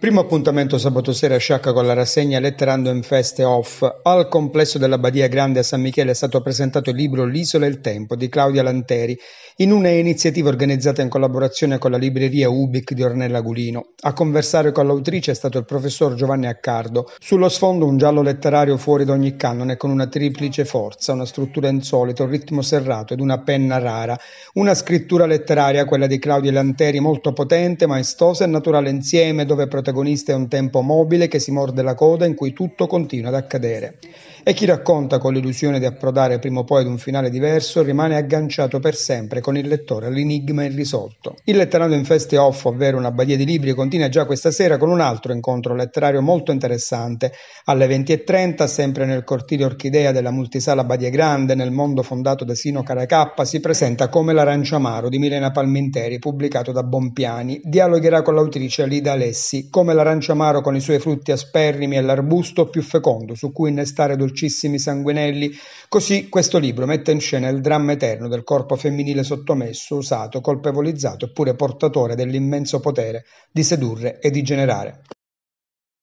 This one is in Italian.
Primo appuntamento sabato sera a Sciacca con la rassegna Letterando in Feste Off. Al complesso della Badia Grande a San Michele è stato presentato il libro L'isola e il tempo di Claudia Lanteri in una iniziativa organizzata in collaborazione con la libreria Ubic di Ornella Gulino. A conversare con l'autrice è stato il professor Giovanni Accardo. Sullo sfondo un giallo letterario fuori da ogni canone con una triplice forza, una struttura insolita, un ritmo serrato ed una penna rara. Una scrittura letteraria, quella di Claudia Lanteri, molto potente, maestosa e naturale insieme game dove protagonista è un tempo mobile che si morde la coda in cui tutto continua ad accadere. E chi racconta con l'illusione di approdare prima o poi ad un finale diverso rimane agganciato per sempre con il lettore all'enigma irrisolto. Il Letterano in Feste Off, ovvero una badia di libri, continua già questa sera con un altro incontro letterario molto interessante. Alle 20.30, sempre nel cortile Orchidea della multisala Badia Grande, nel mondo fondato da Sino Caracappa, si presenta Come l'aranciamaro di Milena Palminteri, pubblicato da Bompiani. Dialogherà con l'autrice Lida Le interessi, come l'aranciamaro con i suoi frutti asperrimi e l'arbusto più fecondo su cui innestare dolcissimi sanguinelli, così questo libro mette in scena il dramma eterno del corpo femminile sottomesso, usato, colpevolizzato eppure portatore dell'immenso potere di sedurre e di generare.